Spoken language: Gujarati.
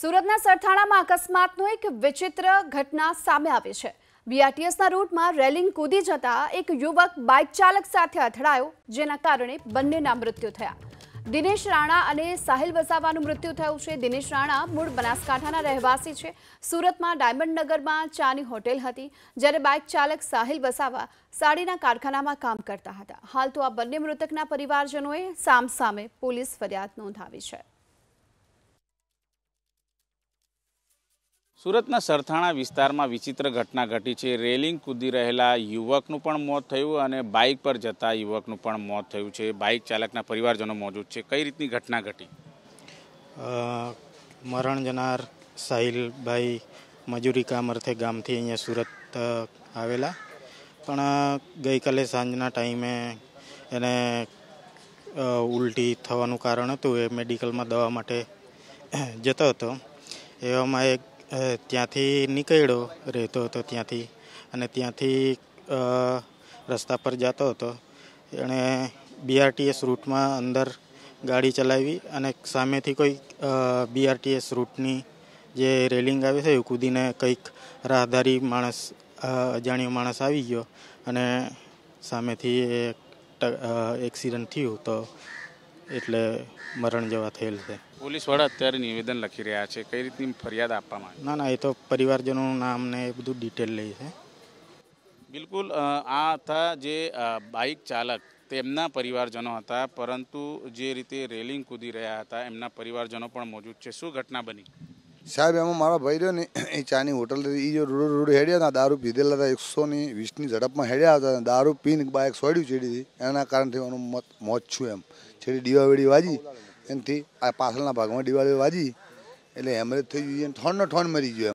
સુરતના સરથાણામાં અકસ્માતનો એક વિચિત્ર ઘટના સામે આવી છે બીઆરટીએસના રૂટમાં રેલિંગ કૂદી જતા એક યુવક બાઇક ચાલક સાથે અથડાયો જેના કારણે બંનેના મૃત્યુ થયા દિનેશ રાણા અને સાહિલ વસાવાનું મૃત્યુ થયું છે દિનેશ રાણા મૂળ બનાસકાંઠાના રહેવાસી છે સુરતમાં ડાયમંડનગરમાં ચાની હોટેલ હતી જ્યારે બાઇક ચાલક સાહિલ વસાવા સાડીના કારખાનામાં કામ કરતા હતા હાલ તો આ બંને મૃતકના પરિવારજનોએ સામસામે પોલીસ ફરિયાદ નોંધાવી છે સુરતના સરથાણા વિસ્તારમાં વિચિત્ર ઘટના ઘટી છે રેલિંગ કૂદી રહેલા યુવકનું પણ મોત થયું અને બાઇક પર જતા યુવકનું પણ મોત થયું છે બાઇક ચાલકના પરિવારજનો મોજૂદ છે કઈ રીતની ઘટના ઘટી મરણ જનાર સાહિલભાઈ મજૂરી કામ અર્થે ગામથી અહીંયા સુરત આવેલા પણ ગઈકાલે સાંજના ટાઈમે એને ઉલટી થવાનું કારણ હતું એ મેડિકલમાં દવા માટે જતો હતો એવામાં એક ત્યાંથી નીકળ્યો રહેતો હતો ત્યાંથી અને ત્યાંથી રસ્તા પર જતો હતો એણે બીઆરટીએસ રૂટમાં અંદર ગાડી ચલાવી અને સામેથી કોઈ બીઆરટીએસ રૂટની જે રેલિંગ આવે છે એ કૂદીને કંઈક રાહદારી માણસ અજાણ્યો માણસ આવી ગયો અને સામેથી એક્સિડન્ટ થયું તો એટલે મરણ જેવા થયેલ છે પોલીસ વડા અત્યારે નિવેદન લખી રહ્યા છે કઈ રીતની ફરિયાદ આપવામાં ના ના એ તો પરિવારજનોનું નામ ને એ બધું ડિટેલ લઈ છે બિલકુલ આ હતા જે બાઇક ચાલક તેમના પરિવારજનો હતા પરંતુ જે રીતે રેલિંગ કૂદી રહ્યા હતા એમના પરિવારજનો પણ મોજૂદ છે શું ઘટના બની સાહેબ એમાં મારા ભાઈ રહ્યો ને એ ચાની હોટલ એ જો રૂડ રૂડ હેડ્યા હતા દારૂ પીધેલા હતા એકસો ની વીસની ઝડપમાં હેડ્યા હતા દારૂ પીને બાઇક સોડ્યું છેડી હતી એના કારણથી એનું મત મોત છું એમ છેડી દીવાવેડી વાજી એનાથી આ પાછળના ભાગમાં દીવાળી વાજી એટલે હેમરેજ થઈ ગયું ઠોણનો ઠોણ મરી ગયો